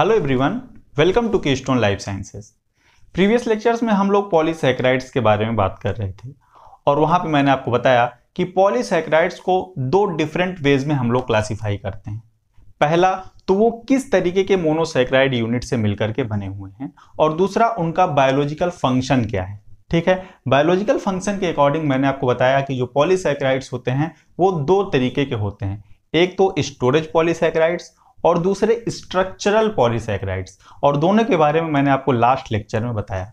hello everyone welcome to Keystone life sciences previous lectures में हम लोग polysaccharides के बारे में बात कर रहे थे और वहां पे मैंने आपको बताया कि पॉलीसेक्राइड्स को दो डिफरेंट वेज में हम लोग क्लासीफाई करते हैं पहला तो वो किस तरीके के मोनोसेक्राइड यूनिट से मिलकर के बने हुए हैं और दूसरा उनका बायोलॉजिकल फंक्शन क्या है ठीक है बायोलॉजिकल फंक्शन के अकॉर्डिंग मैंने आपको बताया कि जो पॉलीसेक्राइड्स होते हैं वो दो तरीके के होते हैं एक तो स्टोरेज पॉलीसेक्राइड्स और दूसरे स्ट्रक्चरल पॉलीसेक्राइड्स और दोनों के बारे में मैंने आपको लास्ट लेक्चर में बताया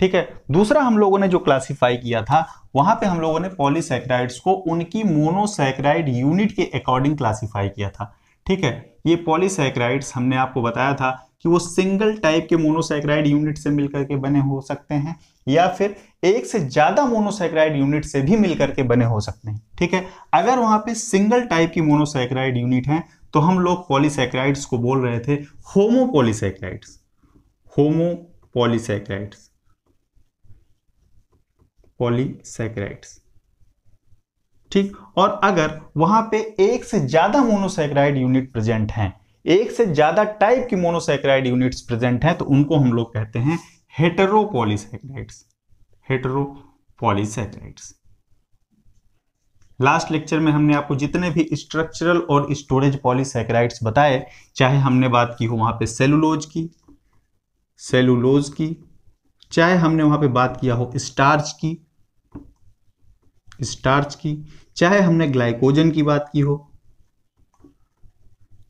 ठीक है दूसरा हम लोगों ने जो क्लासिफाई किया था वहां पे हम लोगों ने पॉलीसेक्राइड्स को उनकी मोनोसेक्राइड यूनिट के अकॉर्डिंग क्लासिफाई किया था ठीक है ये पॉलीसेक्राइड्स हमने आपको बताया था कि वो सिंगल टाइप के मोनोसेक्राइड यूनिट से मिलकर के बने हो सकते हैं या फिर एक से ज़्यादा मोनोसेक्राइड यूनिट से भी मिलकर के बने हो सकते हैं ठीक है अगर वहां पे सिंगल टाइप की मोनोसेक्राइड यूनिट है तो हम लोग पॉलीसेक्राइड्स को बोल रहे थे होमो होमोपॉलीसेक्राइड्स पॉलीसेक्राइड्स ठीक और अगर वहां पे एक से ज्यादा मोनोसेक्राइड यूनिट प्रेजेंट हैं एक से ज्यादा टाइप की मोनोसेक्राइड यूनिट्स प्रेजेंट हैं तो उनको हम लोग कहते हैं हेटरोपॉलीसेक्राइड्स हेटरोपॉलीसेक्राइड्स लास्ट लेक्चर में हमने आपको जितने भी स्ट्रक्चरल और स्टोरेज पॉलीसेक्राइड्स बताए चाहे हमने बात की हो वहां पे सेलुलोज की सेलुलोज की चाहे हमने वहां पे बात किया हो स्टार्च की स्टार्च की चाहे हमने ग्लाइकोजन की बात की हो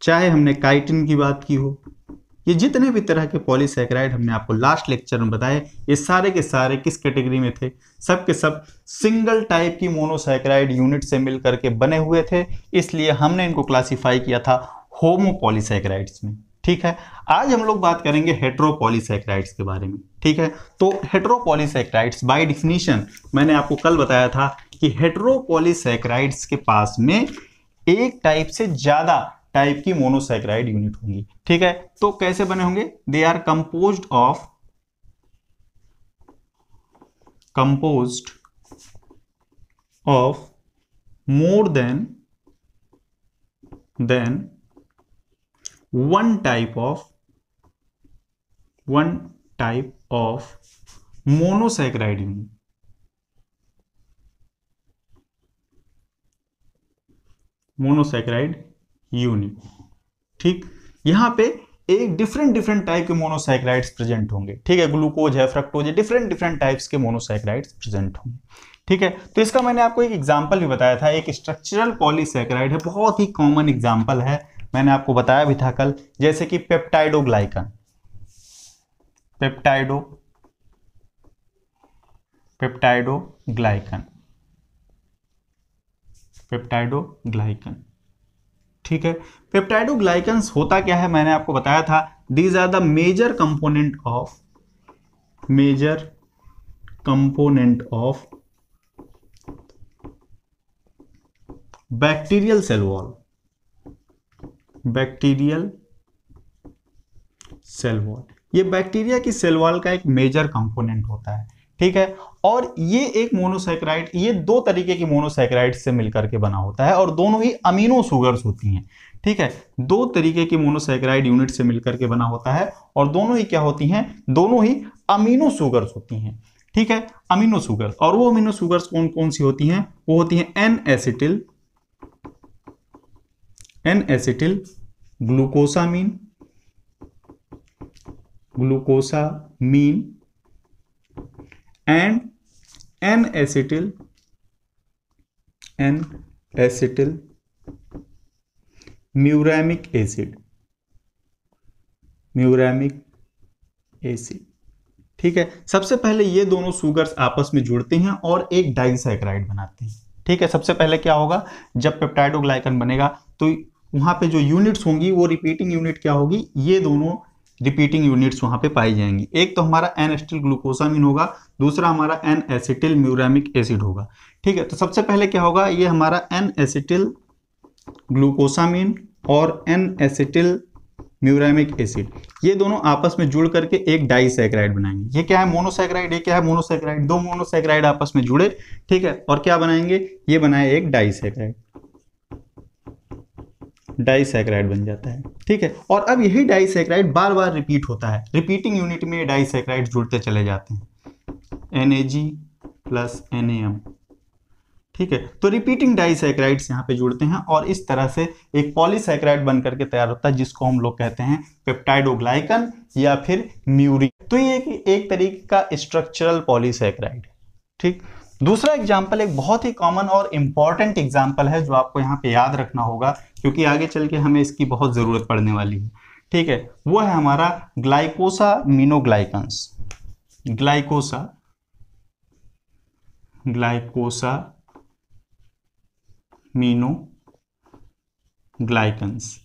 चाहे हमने काइटिन की बात की हो ये जितने भी तरह के पॉलीसेक्राइड हमने आपको लास्ट लेक्चर में बताए ये सारे के सारे किस कैटेगरी में थे सब के सब सिंगल टाइप की मोनोसाइक्राइड यूनिट से मिल करके बने हुए थे इसलिए हमने इनको क्लासीफाई किया था होमोपॉलीसेक्राइड्स में ठीक है आज हम लोग बात करेंगे हेट्रोपॉलीसेक्राइड्स के बारे में ठीक है तो हेट्रोपॉलीसेक्राइड्स बाय डिफिनीशन मैंने आपको कल बताया था कि हेट्रोपॉलीसेक्राइड्स के पास में एक टाइप से ज़्यादा टाइप की मोनोसाइक्राइड यूनिट होंगी ठीक है तो कैसे बने होंगे they are compose of compose of more than than one type of one type of monosaccharide unit monosaccharide unit ठीक यहां पे एक डिफरेंट डिफरेंट टाइप के मोनोसाइक्राइड्स प्रेजेंट होंगे ठीक है ग्लूकोज है फ्रक्टोज है डिफरेंट डिफरेंट टाइप्स के मोनोसाइक्राइड्स प्रेजेंट होंगे ठीक है तो इसका मैंने आपको एक एग्जाम्पल भी बताया था एक स्ट्रक्चरल पॉलीसेक्राइड है बहुत ही कॉमन एग्जाम्पल है मैंने आपको बताया भी था कल जैसे कि पेप्टाइडोग्लाइकन पेप्टाइडो पेप्टाइडोग्लाइकन पेप्टाइडोग्लाइकन ठीक है पेप्टाइडोग्लाइकन्स होता क्या है मैंने आपको बताया था these are the major component of major component of bacterial cell wall bacterial cell wall ये बैक्टीरिया की सेल वॉल का एक मेजर कंपोनेंट होता है ठीक है और ये एक मोनोसाइक्राइड ये दो तरीके की मोनोसाइक्राइड से मिलकर के बना होता है और दोनों ही अमीनो सुगर्स होती हैं ठीक है दो तरीके की मोनोसाइक्राइड यूनिट से मिलकर के बना होता है और दोनों ही क्या होती हैं दोनों ही अमीनो सुगर्स होती हैं ठीक है अमीनो सुगर्स और वो अमीनो सुगर्स कौन कौन सी होती हैं वो होती हैं N acetyl N acetyl glucosamine glucosamine and N acetyl N acetyl muramic acid muramic acid ठीक है सबसे पहले ये दोनों सुगर्स आपस में जुड़ते हैं और एक डाइसाइक्राइड बनाते हैं ठीक है सबसे पहले क्या होगा जब पेप्टाइडोग्लाइकन बनेगा तो वहां पे जो यूनिट्स होंगी वो रिपीटिंग यूनिट क्या होगी ये दोनों रिपीटिंग यूनिट्स वहां पे पाई जाएंगी एक तो हमारा एन एस्टिल ग्लूकोसामिन होगा दूसरा हमारा एन एसिटिल म्यूरामिक एसिड होगा ठीक है तो सबसे पहले क्या होगा ये हमारा एन एसिटिल ग्लूकोसामिन और एन एसिटिल म्यूरामिक एसिड ये दोनों आपस में जुड़ करके एक डाइसैक्राइड बनाएंगे ये क्या है मोनोसैक्राइड ये क्या है मोनोसैक्राइड दो मोनोसैक्राइड आपस में जुड़े ठीक है और क्या बनाएंगे ये बनाए एक डाइसैक्राइड डाइसैक्राइड बन जाता है ठीक है और अब यही डाइसैक्राइड बार बार रिपीट होता है रिपीटिंग यूनिट में डाइसैक्राइड जुड़ते चले जाते हैं N A G plus N M ठीक है तो रिपीटिंग डाइसैक्राइड यहाँ पे जुड़ते हैं और इस तरह से एक पॉलीसैक्राइड बन करके तैयार होता है जिसको हम लोग कहते हैं पेप्टाइडोग्लाइकन या फिर म्यूरिक तो ये एक, एक तरीके का स्ट्रक्चरल पॉलीसैक्राइड ठीक दूसरा एग्जाम्पल एक बहुत ही कॉमन और इम्पॉर्टेंट एग्जाम्पल है जो आपको यहाँ पे याद रखना होगा क्योंकि आगे चल के हमें इसकी बहुत ज़रूरत पड़ने वाली है ठीक है वो है हमारा ग्लाइकोसा मीनोग्लाइकन्स ग्लाइकोसा ग्लाइकोसा मीनो ग्लाइकन्स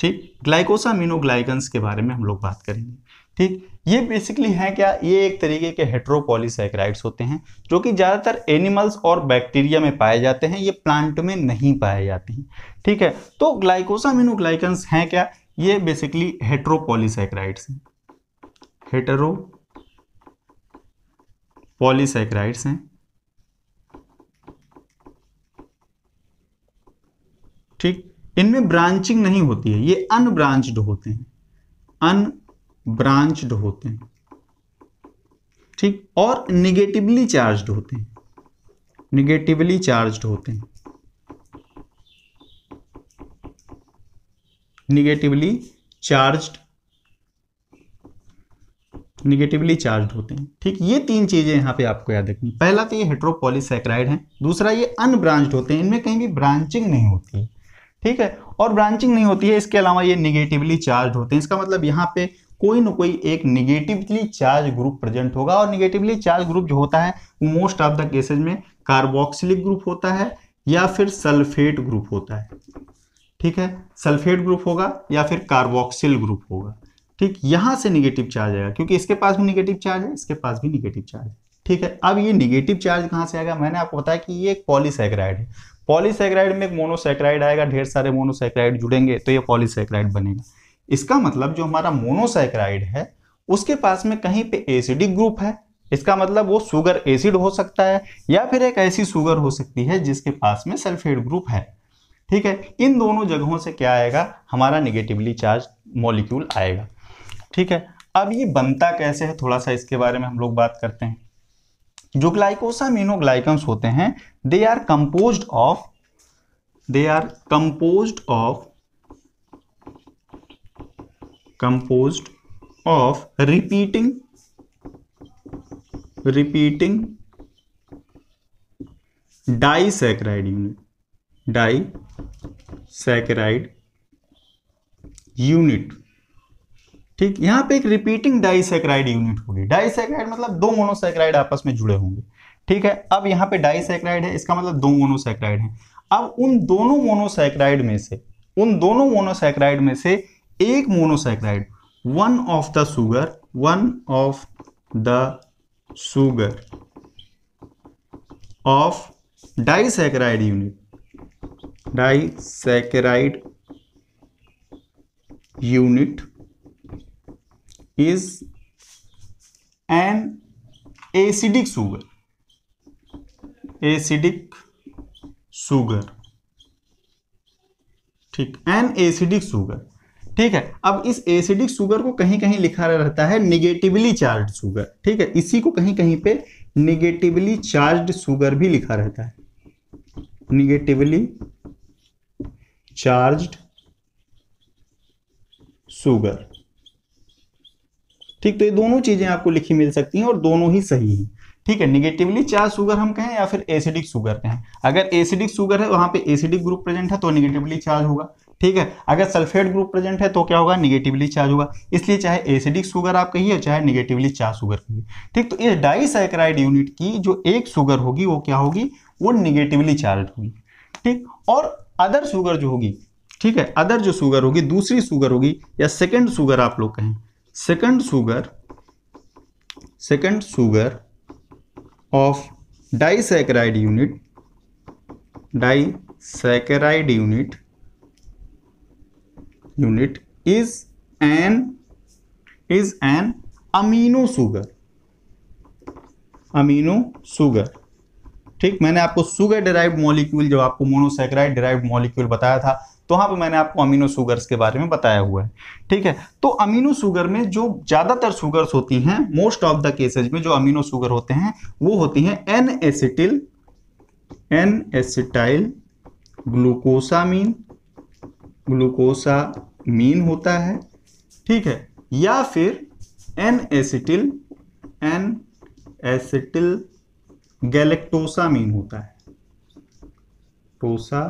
ठीक ग्लाइकोसा मीनोग्लाइकन्स के बारे में हम लोग बात करेंगे ठीक ये बेसिकली है क्या ये एक तरीके के हेट्रोपॉलीसैक्राइड्स होते हैं जो कि ज़्यादातर एनिमल्स और बैक्टीरिया में पाए जाते हैं ये प्लांट में नहीं पाए जाते हैं ठीक है तो ग्लाइकोसामिनोग्लाइकन्स हैं क्या ये बेसिकली हेट्रोपॉलीसैक्राइड्स हैं हेटरो पॉलीसैक्राइड्स हैं ठीक इनमें ब्रांचिंग नहीं होती है ये अनब्रांच्ड होते हैं अन ब्रांच्ड होते हैं ठीक और निगेटिवली चार्ज्ड होते हैं निगेटिवली चार्ज्ड होते हैं निगेटिवली चार्ज्ड निगेटिवली चार्ज होते हैं ठीक ये तीन चीज़ें यहां पे आपको याद रखनी पहला तो ये हेट्रोपोलिसैक्राइड है दूसरा ये अनब्रांच्ड होते हैं इनमें कहीं भी ब्रांचिंग नहीं होती ठीक है और ब्रांचिंग नहीं होती है इसके अलावा ये निगेटिवली चार्ज होते हैं इसका मतलब यहाँ पे कोई ना कोई एक निगेटिवली चार्ज ग्रुप प्रेजेंट होगा और निगेटिवली चार्ज ग्रुप जो होता है वो मोस्ट ऑफ द केसेज में कार्बोक्सिलिक ग्रुप होता है या फिर सल्फेट ग्रुप होता है ठीक है सल्फेट ग्रुप होगा या फिर कार्बोक्सिल ग्रुप होगा ठीक यहां से निगेटिव चार्ज आएगा क्योंकि इसके पास भी निगेटिव चार्ज है इसके पास भी निगेटिव चार्ज है ठीक है अब ये निगेटिव चार्ज कहाँ से आएगा मैंने आपको बताया कि ये एक पॉलीसेक्राइड है पॉलीसेक्राइड में एक मोनोसेक्राइड आएगा ढेर सारे मोनोसेक्राइड जुड़ेंगे तो ये पॉलीसेक्राइड बनेगा इसका मतलब जो हमारा मोनोसाइक्राइड है उसके पास में कहीं पे एसिडिक ग्रुप है इसका मतलब वो शुगर एसिड हो सकता है या फिर एक ऐसी सुगर हो सकती है जिसके पास में सल्फेट ग्रुप है ठीक है इन दोनों जगहों से क्या आएगा हमारा निगेटिवली चार्ज मॉलिक्यूल आएगा ठीक है अब ये बनता कैसे है थोड़ा सा इसके बारे में हम लोग बात करते हैं जो ग्लाइकोसामिनोग्लाइकन्स होते हैं they are compose of they are compose of composed of repeating repeating disaccharide unit disaccharide unit ठीक यहां पे एक रिपीटिंग डाइसेक्राइड यूनिट होगी डाइसेक्राइड मतलब दो मोनोसेक्राइड आपस में जुड़े होंगे ठीक है अब यहां पे डाइसेक्राइड है इसका मतलब दो मोनोसेक्राइड है अब उन दोनों मोनोसेक्राइड में से उन दोनों मोनोसेक्राइड में से एक monosaccharide one of the sugar one of the sugar of disaccharide unit disaccharide unit is an acidic sugar acidic sugar ठीक एन एसिडिक सुगर ठीक है अब इस एसिडिक शुगर को कहीं कहीं लिखा रहता है निगेटिवली चार्ज शुगर ठीक है इसी को कहीं कहीं पे निगेटिवली चार्ज शुगर भी लिखा रहता है निगेटिवली चार्ज शुगर ठीक तो ये दोनों चीजें आपको लिखी मिल सकती हैं और दोनों ही सही हैं ठीक है निगेटिवली चार्ज शुगर हम कहें या फिर एसिडिक शुगर कहें अगर एसिडिक शुगर है वहां पे एसिडिक ग्रुप प्रेजेंट है तो निगेटिवली चार्ज होगा ठीक है अगर सल्फेट ग्रुप प्रेजेंट है तो क्या होगा निगेटिवली चार्ज होगा इसलिए चाहे एसिडिक शुगर आप कहिए चाहे निगेटिवली चार्ज शुगर कहिए ठीक तो इस डाइसाइक्राइड यूनिट की जो एक शुगर होगी वो क्या होगी वो निगेटिवली चार्ज होगी ठीक और अदर शुगर जो होगी ठीक है अदर जो शुगर होगी दूसरी शुगर होगी या सेकेंड शुगर आप लोग कहें second sugar second sugar of disaccharide unit disaccharide unit unit is an is an amino sugar amino sugar ठीक मैंने आपको सुगर डिराइव मॉलिक्यूल जब आपको मोनोसेक्राइड डिराइव मॉलिक्यूल बताया था तो वहाँ पे मैंने आपको अमीनो सुगर्स के बारे में बताया हुआ है ठीक है तो अमीनो सुगर में जो ज़्यादातर सुगर्स होती हैं मोस्ट ऑफ द केसेज में जो अमीनो सुगर होते हैं वो होती हैं N acetyl N acetyl glucosamine glucosamine होता है ठीक है या फिर एन एसिटिल एन एसिटिल मीन होता है टोसा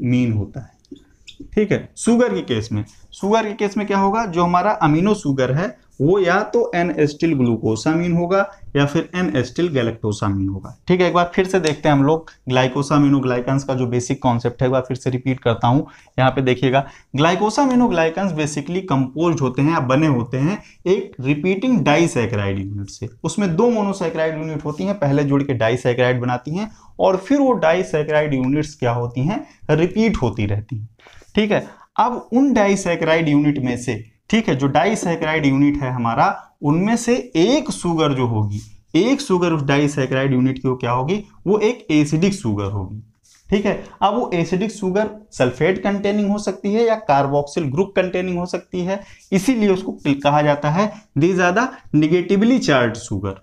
मीन होता है ठीक है सुगर के केस में शुगर के केस में क्या होगा जो हमारा अमीनो शुगर है वो या तो एन एस्टिल ग्लूकोसामीन होगा या फिर एन एस्टिल गैलेक्टोसामीन होगा ठीक है एक बार फिर से देखते हैं हम लोग ग्लाइकोसामीनोग्लाइकन्स का जो बेसिक कॉन्सेप्ट है एक बार फिर से रिपीट करता हूं यहाँ पे देखिएगा ग्लाइकोसामीनोग्लाइकन्स बेसिकली कंपोज होते हैं या बने होते हैं एक रिपीटिंग डाइसैक्राइड यूनिट से उसमें दो मोनोसाइक्राइड यूनिट होती हैं पहले जुड़ के डाइसैक्राइड बनाती हैं और फिर वो डाइसैक्राइड यूनिट्स क्या होती हैं रिपीट होती रहती हैं ठीक है अब उन डाइसैक्राइड यूनिट में से ठीक है जो डाइसैक्राइड यूनिट है हमारा उनमें से एक शुगर जो होगी एक शुगर उस सेक्राइड यूनिट की वो क्या होगी वो एक एसिडिक शुगर होगी ठीक है अब वो एसिडिक शुगर सल्फेट कंटेनिंग हो सकती है या कार्बोक्सिल ग्रुप कंटेनिंग हो सकती है इसीलिए उसको कहा जाता है these are the negatively charge sugar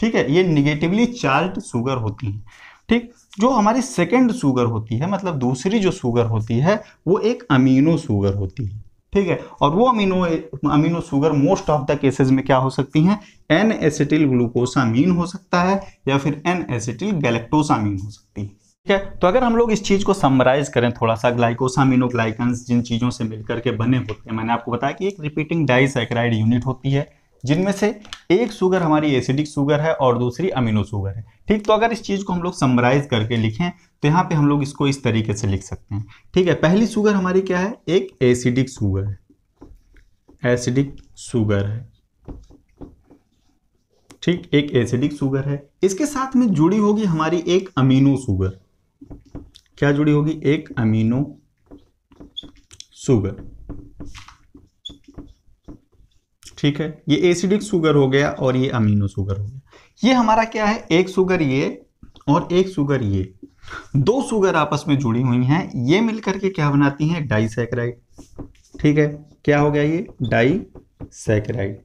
ठीक है ये निगेटिवली चार्ज सुगर होती है ठीक जो हमारी सेकेंड शुगर होती है मतलब दूसरी जो शुगर होती है वो एक अमीनो शुगर होती है ठीक है और वो amino amino sugar most of the cases में क्या हो सकती हैं एन एसिटिल ग्लूकोसामीन हो सकता है या फिर एन एसिटिल गैलेक्टोसामीन हो सकती है ठीक है तो अगर हम लोग इस चीज़ को समराइज करें थोड़ा सा ग्लाइकोसामिनो ग्लाइकन्स जिन चीज़ों से मिलकर के बने होते हैं मैंने आपको बताया कि एक रिपीटिंग डाइसैक्राइड यूनिट होती है जिनमें से एक शुगर हमारी एसिडिक शुगर है और दूसरी अमीनो शुगर है ठीक तो अगर इस चीज़ को हम लोग समराइज करके लिखें तो यहाँ पे हम लोग इसको इस तरीके से लिख सकते हैं ठीक है पहली शुगर हमारी क्या है एक एसिडिक शुगर है एसिडिक शुगर है ठीक एक एसिडिक शुगर है इसके साथ में जुड़ी होगी हमारी एक अमीनो शुगर क्या जुड़ी होगी एक अमीनो शुगर ठीक है ये एसिडिक शुगर हो गया और ये अमीनो शुगर हो गया ये हमारा क्या है एक शुगर ये और एक शुगर ये दो सुगर आपस में जुड़ी हुई हैं ये मिलकर के क्या बनाती हैं डाइसैक्राइड ठीक है क्या हो गया ये डाइसैक्राइड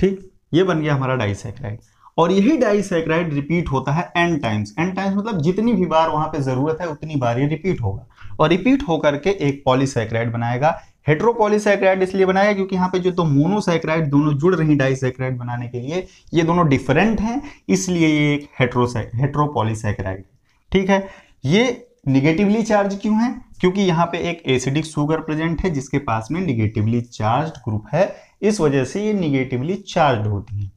ठीक ये बन गया हमारा डाइसेक्राइड और यही डाइसैक्राइड रिपीट होता है एन टाइम्स एन टाइम्स मतलब जितनी भी बार वहां पे जरूरत है उतनी बार ये रिपीट होगा और रिपीट होकर के एक पॉलीसैक्राइड बनाएगा हेड्रोपोलीसाइक्राइड इसलिए बनाया क्योंकि यहाँ पे जो तो मोनोसाइक्राइड दोनों जुड़ रही डाइसाइक्राइड बनाने के लिए ये दोनों डिफरेंट हैं इसलिए ये एक हेट्रोपोलीसाइक्राइड हेट्रोपॉलीसेक्राइड ठीक है ये निगेटिवली चार्ज क्यों है क्योंकि यहाँ पे एक एसिडिक शुगर प्रेजेंट है जिसके पास में निगेटिवली चार्ज ग्रुप है इस वजह से ये निगेटिवली चार्ज होती है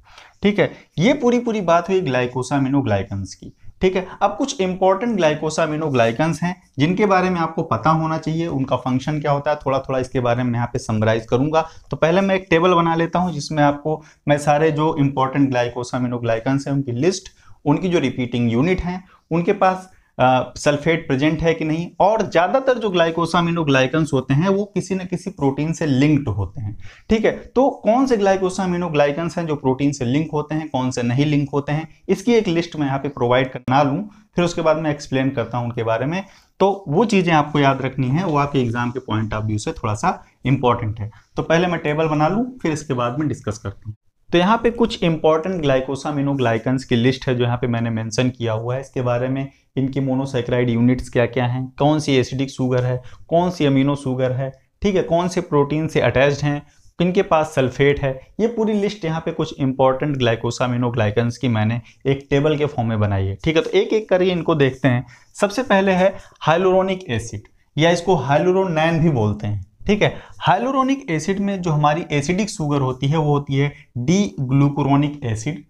ठीक है ये पूरी पूरी बात हुई ग्लाइकोसामिनोग्लाइकन्स की ठीक है अब कुछ इंपॉर्टेंट ग्लाइकोसामिनोग्लाइकन्स हैं जिनके बारे में आपको पता होना चाहिए उनका फंक्शन क्या होता है थोड़ा थोड़ा इसके बारे में यहाँ पे समराइज करूंगा तो पहले मैं एक टेबल बना लेता हूँ जिसमें आपको मैं सारे जो इंपॉर्टेंट ग्लाइकोसामिनोग्लाइकन्स हैं उनकी लिस्ट उनकी जो रिपीटिंग यूनिट हैं उनके पास सल्फेट प्रेजेंट है कि नहीं और ज़्यादातर जो ग्लाइकोसामिनोग्लाइकन्स होते हैं वो किसी न किसी प्रोटीन से लिंक्ड होते हैं ठीक है तो कौन से ग्लाइकोसामिनोग्लाइकन्स हैं जो प्रोटीन से लिंक होते हैं कौन से नहीं लिंक होते हैं इसकी एक लिस्ट मैं यहाँ पे प्रोवाइड करना लूँ फिर उसके बाद मैं एक्सप्लेन करता हूँ उनके बारे में तो वो चीज़ें आपको याद रखनी है वो आपके एग्जाम के पॉइंट ऑफ व्यू से थोड़ा सा इंपॉर्टेंट है तो पहले मैं टेबल बना लूँ फिर इसके बाद में डिस्कस करता हूँ तो यहाँ पे कुछ इंपॉर्टेंट ग्लाइकोसामिनोग्लाइकन्स की लिस्ट है जो यहाँ पे मैंने मेंशन किया हुआ है इसके बारे में इनकी मोनोसाइक्राइड यूनिट्स क्या क्या हैं कौन सी एसिडिक शुगर है कौन सी अमीनो शुगर है ठीक है कौन से प्रोटीन से अटैच्ड हैं किनके पास सल्फेट है ये पूरी लिस्ट यहाँ पे कुछ इंपॉर्टेंट ग्लाइकोसामिनोग्लाइकन्स की मैंने एक टेबल के फॉर्म में बनाई है ठीक है तो एक एक करके इनको देखते हैं सबसे पहले है हाइलोरोनिक एसिड या इसको हाइलोरोनैन भी बोलते हैं ठीक है हाइलोरोनिक एसिड में जो हमारी एसिडिक शुगर होती है वो होती है डी ग्लूकोरोनिक एसिड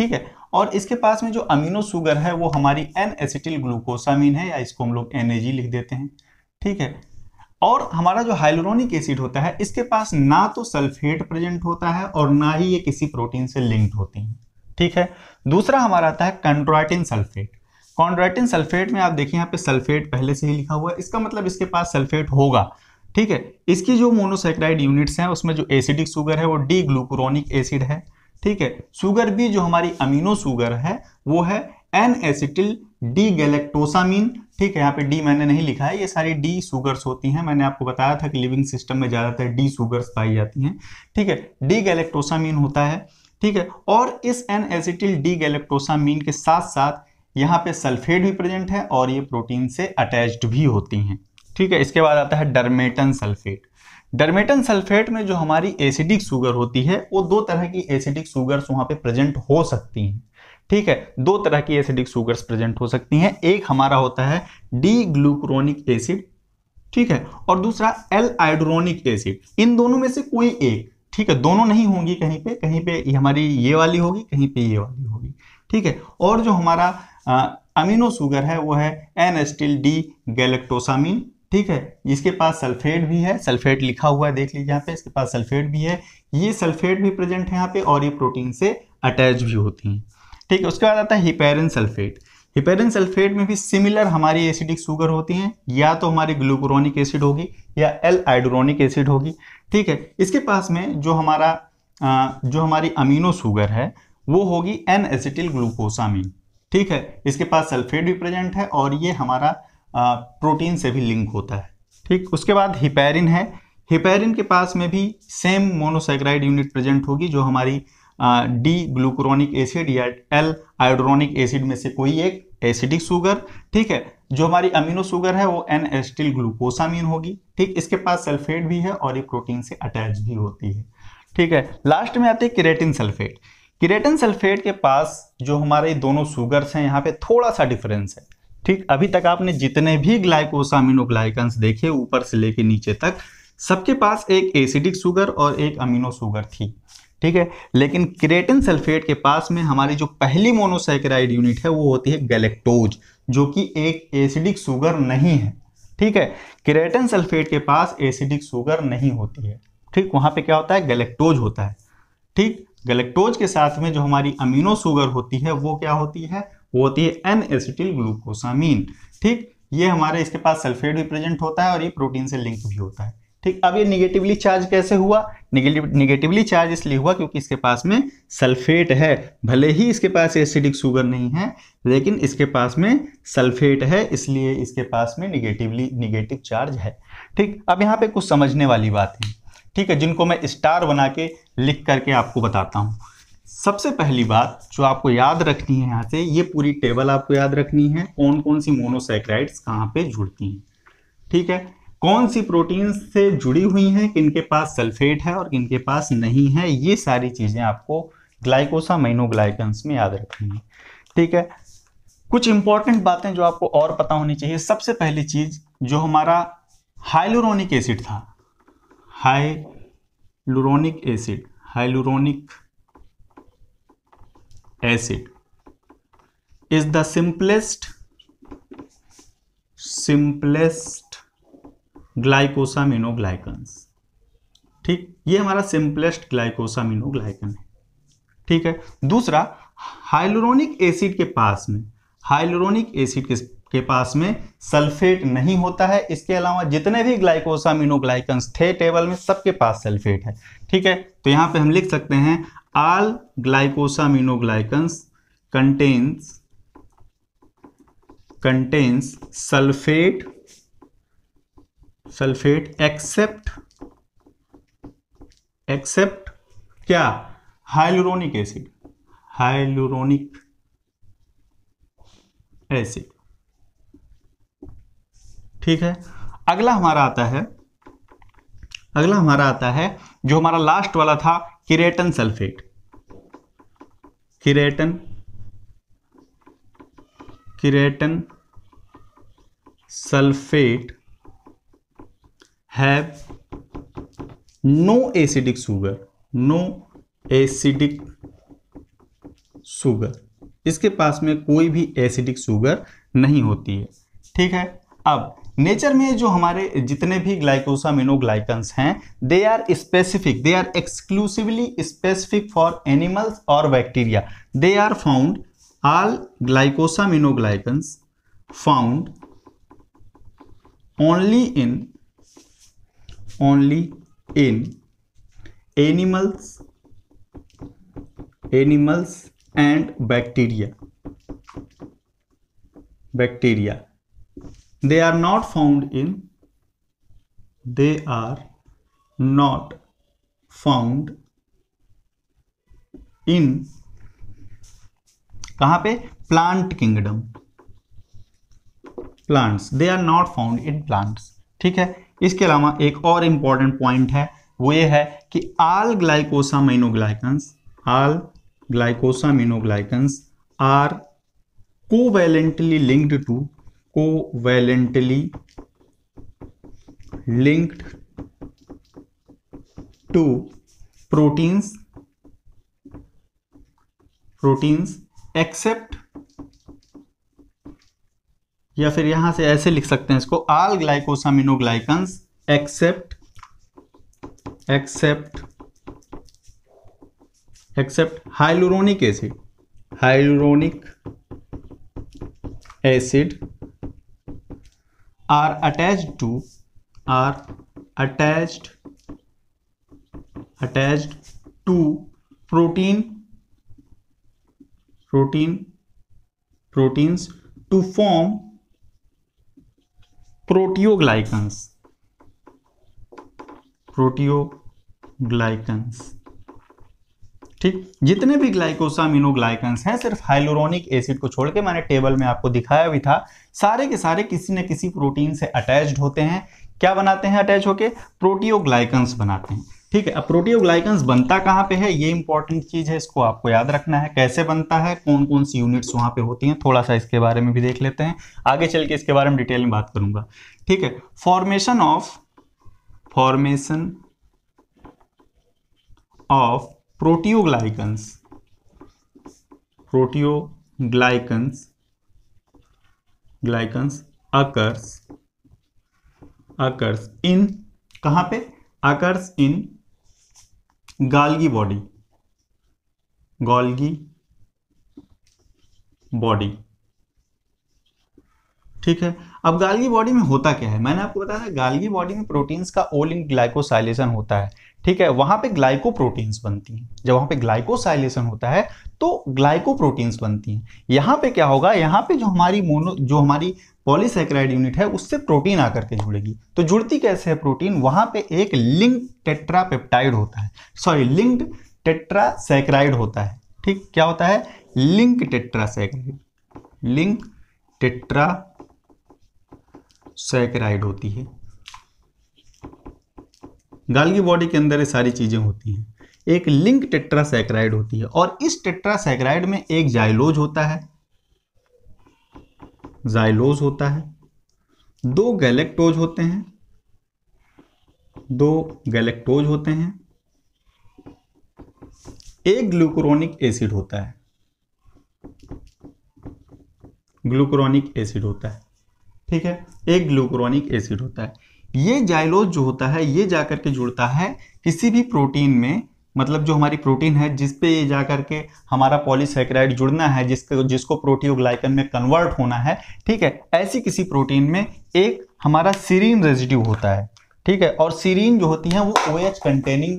ठीक है और इसके पास में जो अमीनो सुगर है वो हमारी एन एसिटिल ग्लूकोसामीन है या इसको हम लोग एन लिख देते हैं ठीक है और हमारा जो हाइलोरोनिक एसिड होता है इसके पास ना तो सल्फेट प्रेजेंट होता है और ना ही ये किसी प्रोटीन से लिंक्ड होती हैं ठीक है दूसरा हमारा आता है कंड्राइटिन सल्फेट कॉन्ड्राइटिन सल्फेट में आप देखिए यहाँ पे सल्फेट पहले से ही लिखा हुआ है इसका मतलब इसके पास सल्फेट होगा ठीक है इसकी जो मोनोसेक्राइड यूनिट्स हैं उसमें जो एसिडिक शुगर है वो डी ग्लूकुरोनिक एसिड है ठीक है सुगर भी जो हमारी अमीनो शुगर है वो है एन एसिटिल डी गैलेक्टोसामीन ठीक है यहाँ पे डी मैंने नहीं लिखा है ये सारी डी शुगर्स होती हैं मैंने आपको बताया था कि लिविंग सिस्टम में ज़्यादातर डी शुगर्स पाई जाती हैं ठीक है डी गैलेक्टोसामीन होता है ठीक है और इस एन एसिटिल डी गैलेक्टोसामीन के साथ साथ यहाँ पे सल्फेट भी प्रेजेंट है और ये प्रोटीन से अटैच्ड भी होती हैं ठीक है इसके बाद आता है डरमेटन सल्फेट डरमेटन सल्फेट में जो हमारी एसिडिक शुगर होती है वो दो तरह की एसिडिक शुगर्स वहां पे प्रेजेंट हो सकती हैं ठीक है दो तरह की एसिडिक शुगर्स प्रेजेंट हो सकती हैं एक हमारा होता है डी ग्लूक्रोनिक एसिड ठीक है और दूसरा एल आइड्रोनिक एसिड इन दोनों में से कोई एक ठीक है दोनों नहीं होंगी कहीं पे कहीं पे हमारी ये वाली होगी कहीं पे ये वाली होगी ठीक है और जो हमारा आ, अमीनो शुगर है वो है एन एस्टिल डी गैलेक्टोसामीन ठीक है इसके पास सल्फेट भी है सल्फेट लिखा हुआ है देख लीजिए यहाँ पे इसके पास सल्फेट भी है ये सल्फेट भी प्रेजेंट है यहाँ पे और ये प्रोटीन से अटैच भी होती हैं ठीक है उसके बाद आता है हिपेरिन सल्फेट हिपेरिन सल्फेट में भी सिमिलर हमारी एसिडिक शुगर होती हैं या तो हमारी ग्लूकोरोनिक एसिड होगी या एल आइड्रोनिक एसिड होगी ठीक है इसके पास में जो हमारा जो हमारी अमीनो शुगर है वो होगी एन एसिटिल ग्लूकोसामीन ठीक है इसके पास सल्फेट भी प्रेजेंट है और ये हमारा प्रोटीन से भी लिंक होता है ठीक उसके बाद हिपेरिन है हिपेरिन के पास में भी सेम मोनोसाइक्राइड यूनिट प्रेजेंट होगी जो हमारी डी ग्लूक्रोनिक एसिड या एल आयोड्रोनिक एसिड में से कोई एक एसिडिक शुगर ठीक है जो हमारी अमीनो शुगर है वो एन एस्टिल ग्लूकोसामीन होगी ठीक इसके पास सल्फेट भी है और ये प्रोटीन से अटैच भी होती है ठीक है लास्ट में आते हैं किरेटिन सल्फेट किरेटिन सल्फेट के पास जो हमारे दोनों शुगर्स हैं यहाँ पे थोड़ा सा डिफरेंस है ठीक अभी तक आपने जितने भी ग्लाइकोसामिनोग्लाइकन्स देखे ऊपर से लेके नीचे तक सबके पास एक एसिडिक शुगर और एक अमीनो शुगर थी ठीक है लेकिन क्रेटिन सल्फेट के पास में हमारी जो पहली मोनोसाइक्राइड यूनिट है वो होती है गैलेक्टोज जो कि एक एसिडिक शुगर नहीं है ठीक है क्रेटिन सल्फेट के पास एसिडिक शुगर नहीं होती है ठीक वहाँ पे क्या होता है गैलेक्टोज होता है ठीक गैलेक्टोज के साथ में जो हमारी अमीनो शुगर होती है वो क्या होती है वो होती है एन एसिटिल ग्लूकोसामीन ठीक ये हमारे इसके पास सल्फेट भी प्रेजेंट होता है और ये प्रोटीन से लिंक भी होता है ठीक अब ये निगेटिवली चार्ज कैसे हुआ निगेटिवली चार्ज इसलिए हुआ क्योंकि इसके पास में सल्फेट है भले ही इसके पास एसिडिक शुगर नहीं है लेकिन इसके पास में सल्फेट है इसलिए इसके पास में निगेटिवली निगेटिव चार्ज है ठीक अब यहाँ पे कुछ समझने वाली बात है ठीक है जिनको मैं स्टार बना के लिख करके आपको बताता हूँ सबसे पहली बात जो आपको याद रखनी है यहाँ से ये पूरी टेबल आपको याद रखनी है कौन कौन सी मोनोसेक्राइड्स कहाँ पे जुड़ती हैं ठीक है कौन सी प्रोटीन से जुड़ी हुई हैं किनके पास सल्फेट है और किनके पास नहीं है ये सारी चीज़ें आपको ग्लाइकोसा माइनोग्लाइकन्स में याद रखनी है ठीक है कुछ इंपॉर्टेंट बातें जो आपको और पता होनी चाहिए सबसे पहली चीज़ जो हमारा हाइलुरोनिक एसिड था hyaluronic acid hyaluronic acid is the simplest simplest glycosaminoglycans ठीक ये हमारा सिंपलेस्ट ग्लाइकोसामिनोग्लाइकन है ठीक है दूसरा हाइलोरोनिक एसिड के पास में हाइलोरोनिक एसिड के, के पास में सल्फेट नहीं होता है इसके अलावा जितने भी ग्लाइकोसामिनोग्लाइकन्स थे टेबल में सबके पास सल्फेट है ठीक है तो यहां पे हम लिख सकते हैं all glycosaminoglycans contains contains sulfate sulfate except except क्या हाइलुरोनिक एसिड हाइलुरोनिक एसिड ठीक है अगला हमारा आता है अगला हमारा आता है जो हमारा लास्ट वाला था keratan sulfate keratan keratan sulfate have no acidic sugar no acidic sugar इसके पास में कोई भी एसिडिक शुगर नहीं होती है ठीक है अब नेचर में जो हमारे जितने भी ग्लाइकोसामिनोग्लाइकन्स हैं they are specific they are exclusively specific for animals और bacteria they are found all glycosaminoglycans found only in only in animals animals and bacteria bacteria they are not found in they are not found in कहां पे plant kingdom plants they are not found in plants ठीक है इसके अलावा एक और important point है वो ये है कि all glycosa glycosaminoglycans all glycosa glycosaminoglycans are covalently linked to covalently linked to proteins proteins except या फिर यहां से ऐसे लिख सकते हैं इसको all glycosaminoglycans except except except hyaluronic acid hyaluronic acid are attached to are attached attached to protein protein proteins to form proteoglycans proteoglycans ठीक जितने भी ग्लाइकोसामिनोग्लाइकन्स हैं सिर्फ हाइलोरोनिक एसिड को छोड़ के मैंने टेबल में आपको दिखाया भी था सारे के सारे किसी न किसी प्रोटीन से अटैच्ड होते हैं क्या बनाते हैं अटैच होके प्रोटियोग्लाइकन्स बनाते हैं ठीक है अब प्रोटियोग्लाइकन्स बनता कहाँ पे है ये इंपॉर्टेंट चीज़ है इसको आपको याद रखना है कैसे बनता है कौन कौन सी यूनिट्स वहां पे होती हैं थोड़ा सा इसके बारे में भी देख लेते हैं आगे चल के इसके बारे में डिटेल में बात करूंगा ठीक है formation of formation of proteoglycans proteoglycans glycans occurs occurs in कहां पे occurs in Golgi body Golgi body ठीक है अब गाल्गी बॉडी में होता क्या है मैंने आपको बताया था बॉडी में प्रोटीन्स का ओल इन ग्लाइकोसाइलेशन होता है ठीक है वहां पे ग्लाइकोप्रोटीन्स बनती हैं जब वहां पे ग्लाइकोसाइलेशन होता है तो ग्लाइकोप्रोटीन्स बनती हैं यहां पे क्या होगा यहां पे जो हमारी मोनो जो हमारी पॉलीसेक्राइड यूनिट है उससे प्रोटीन आकर के जुड़ेगी तो जुड़ती कैसे है प्रोटीन वहां पे एक लिंक टेट्रापेप्टाइड होता है सॉरी लिंक्ड टेट्रासेक्राइड होता है ठीक क्या होता है link tetrasaccharide link tetrasaccharide होती है गाल की बॉडी के अंदर ये सारी चीज़ें होती हैं एक लिंक टेट्रासैक्राइड होती है और इस टेट्रासैक्राइड में एक जाइलोज होता है जाइलोज होता है दो गैलेक्टोज होते हैं दो गैलेक्टोज होते हैं एक ग्लूक्रोनिक एसिड होता है ग्लूक्रोनिक एसिड होता है ठीक है एक ग्लूक्रोनिक एसिड होता है ये जाइलोज जो होता है ये जा करके जुड़ता है किसी भी प्रोटीन में मतलब जो हमारी प्रोटीन है जिस पे ये जा करके हमारा पॉलीसेक्राइड जुड़ना है जिसको जिसको प्रोटीओग्लाइकन में कन्वर्ट होना है ठीक है ऐसी किसी प्रोटीन में एक हमारा सीरीन रेजिड्यू होता है ठीक है और सीरीन जो होती है वो O H containing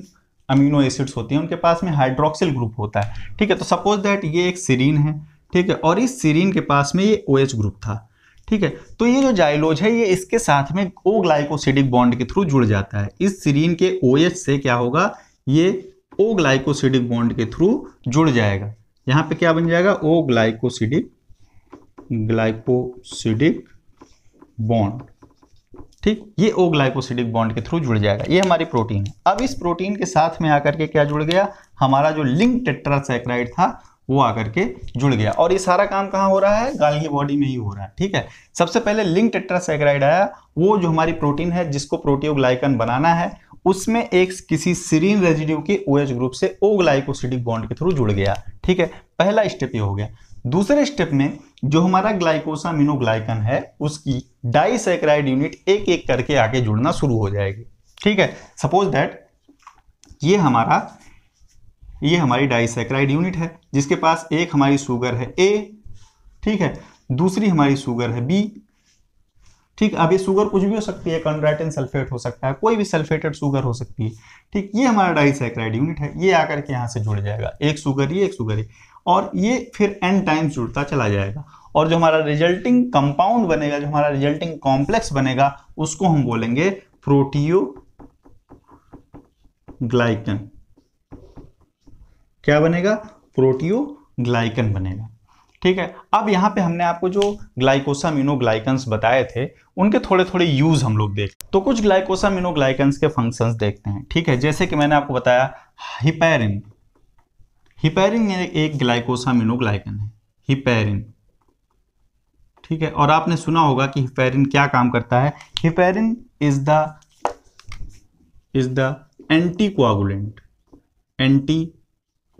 amino acids होती हैं उनके पास में हाइड्रोक्सिल ग्रुप होता है ठीक है तो सपोज दैट ये एक सीरीन है ठीक है और इस सीरीन के पास में ये ओ OH ग्रुप था ठीक है तो ये जो जाइलोज है ये इसके साथ में ओ ग्लाइकोसिडिक बॉन्ड के थ्रू जुड़ जाता है इस सीरीन के ओ OH से क्या होगा ये ओ ग्लाइकोसिडिक बॉन्ड के थ्रू जुड़ जाएगा यहां पे क्या बन जाएगा ओ ग्लाइकोसिडिक ग्लाइकोसिडिक बॉन्ड ठीक ये ओ ग्लाइकोसिडिक बॉन्ड के थ्रू जुड़ जाएगा ये हमारी प्रोटीन है अब इस प्रोटीन के साथ में आकर के क्या जुड़ गया हमारा जो लिंक टेट्रासेक्राइड था वो आकर के जुड़ गया और ये सारा काम कहाँ हो रहा है गाल की बॉडी में ही हो रहा है ठीक है सबसे पहले लिंक टेट्रासेक्राइड आया वो जो हमारी प्रोटीन है जिसको प्रोटियोग्लाइकन बनाना है उसमें एक किसी सीरीन रेजिड्यू के ओ OH ग्रुप से ओग्लाइकोसिडिक बॉन्ड के थ्रू जुड़ गया ठीक है पहला स्टेप ये हो गया दूसरे स्टेप में जो हमारा ग्लाइकोसामिनोग्लाइकन है उसकी डाइसेक्राइड यूनिट एक एक करके आके जुड़ना शुरू हो जाएगी ठीक है सपोज दैट ये हमारा ये हमारी डाइसेक्राइड यूनिट है जिसके पास एक हमारी शुगर है ए ठीक है दूसरी हमारी शुगर है बी ठीक अब ये शुगर कुछ भी हो सकती है कंड्राइटन सल्फेट हो सकता है कोई भी सल्फेटेड शुगर हो सकती है ठीक ये हमारा डाइसेक्राइड यूनिट है ये आकर के यहाँ से जुड़ जाएगा एक शुगर ये एक शुगर ये और ये फिर एन टाइम्स जुड़ता चला जाएगा और जो हमारा रिजल्टिंग कंपाउंड बनेगा जो हमारा रिजल्टिंग कॉम्प्लेक्स बनेगा उसको हम बोलेंगे प्रोटियो ग्लाइकन क्या बनेगा ग्लाइकन बनेगा ठीक है अब यहाँ पे हमने आपको जो ग्लाइकोसामिनोग्लाइकन्स बताए थे उनके थोड़े थोड़े यूज हम लोग देख तो कुछ ग्लाइकोसामिनोग्लाइकन्स के फंक्शंस देखते हैं ठीक है जैसे कि मैंने आपको बताया हिपेरिन हिपेरिन एक ग्लाइकोसामिनोग्लाइकन है हिपेरिन ठीक है और आपने सुना होगा कि हिपेरिन क्या काम करता है heparin is the is the anticoagulant 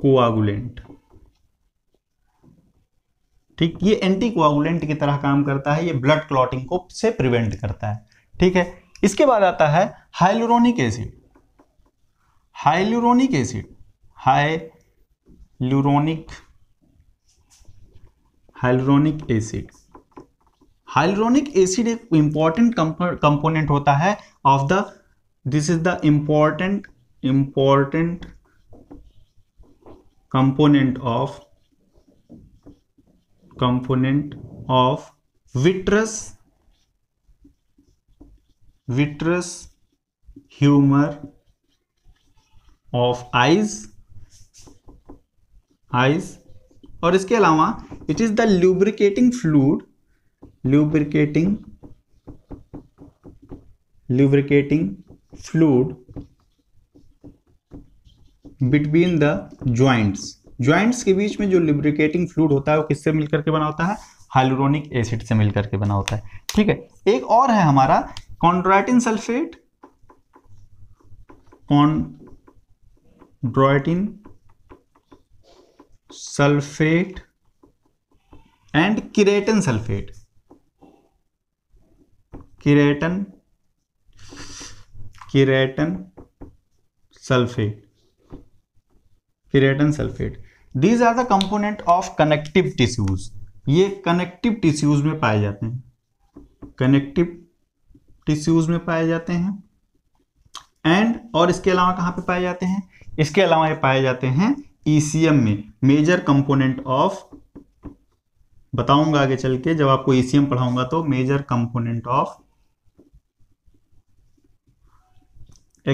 anticoagulant ठीक ये एंटी कोआगुलेंट की तरह काम करता है ये ब्लड क्लॉटिंग को से प्रिवेंट करता है ठीक है इसके बाद आता है hyaluronic acid hyaluronic acid hyaluronic hyaluronic acid hyaluronic acid एक इंपॉर्टेंट कंपोनेंट होता है of the this is the important important component of component of vitreous vitreous humor of eyes eyes और इसके अलावा it is the lubricating fluid lubricating lubricating fluid between the joints joints के बीच में जो lubricating fluid होता है वो किससे मिलकर के बना होता है हाइलोरोनिक एसिड से मिलकर के बना होता है ठीक है एक और है हमारा chondroitin sulfate chondroitin sulfate and keratan sulfate keratan keratan sulfate keratan sulfate these are the component of connective tissues ये कनेक्टिव टिश्यूज में पाए जाते हैं कनेक्टिव टिश्यूज में पाए जाते हैं एंड और इसके अलावा कहाँ पे पाए जाते हैं इसके अलावा ये पाए जाते हैं ईसीएम e में मेजर कंपोनेंट ऑफ बताऊंगा आगे चल के जब आपको ईसीएम e पढ़ाऊंगा तो major component of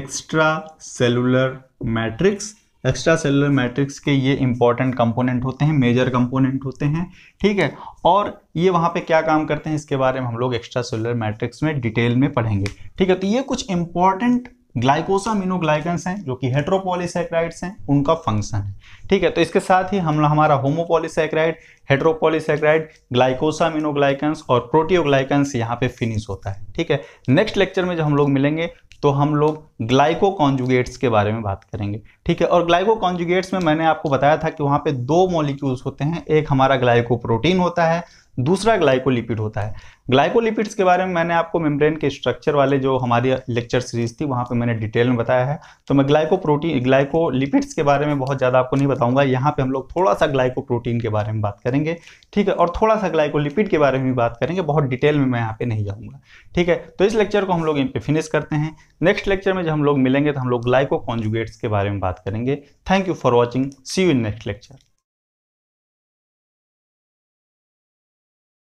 extracellular matrix extracellular matrix के ये इंपॉर्टेंट कंपोनेंट होते हैं मेजर कंपोनेंट होते हैं ठीक है और ये वहाँ पे क्या काम करते हैं इसके बारे में हम लोग एक्स्ट्रा सेलुलर मैट्रिक्स में डिटेल में पढ़ेंगे ठीक है तो ये कुछ इंपॉर्टेंट ग्लाइकोसामिनोग्लाइकन्स हैं जो कि हेट्रोपोलीसैक्राइड्स हैं उनका फंक्शन है ठीक है तो इसके साथ ही हम हमारा होमोपोलीसैक्राइड हेट्रोपोलीसैक्राइड ग्लाइकोसामिनोग्लाइकन्स और प्रोटियोग्लाइकन्स यहाँ पे फिनिश होता है ठीक है नेक्स्ट लेक्चर में जब हम लोग मिलेंगे तो हम लोग ग्लाइको कॉन्जुगेट्स के बारे में बात करेंगे ठीक है और ग्लाइको कॉन्जुगेट्स में मैंने आपको बताया था कि वहाँ पे दो मॉलिक्यूल्स होते हैं एक हमारा ग्लाइको प्रोटीन होता है दूसरा ग्लाइकोलिपिड होता है ग्लाइकोलिपिड्स के बारे में मैंने आपको मेम्ब्रेन के स्ट्रक्चर वाले जो हमारी लेक्चर सीरीज थी वहाँ पे मैंने डिटेल में बताया है तो मैं ग्लाइकोप्रोटीन ग्लाइकोलिपिड्स के बारे में बहुत ज़्यादा आपको नहीं बताऊंगा यहाँ पे हम लोग थोड़ा सा ग्लाइकोप्रोटीन के बारे में बात करेंगे ठीक है और थोड़ा सा ग्लाइकोलिपिड के बारे में भी बात करेंगे बहुत डिटेल में मैं यहाँ पे नहीं जाऊँगा ठीक है तो इस लेक्चर को हम लोग इन पे फिनिश करते हैं नेक्स्ट लेक्चर में जब हम लोग मिलेंगे तो हम लोग ग्लाइको कॉन्जुगेट्स के बारे में बात करेंगे thank you for watching see you in next lecture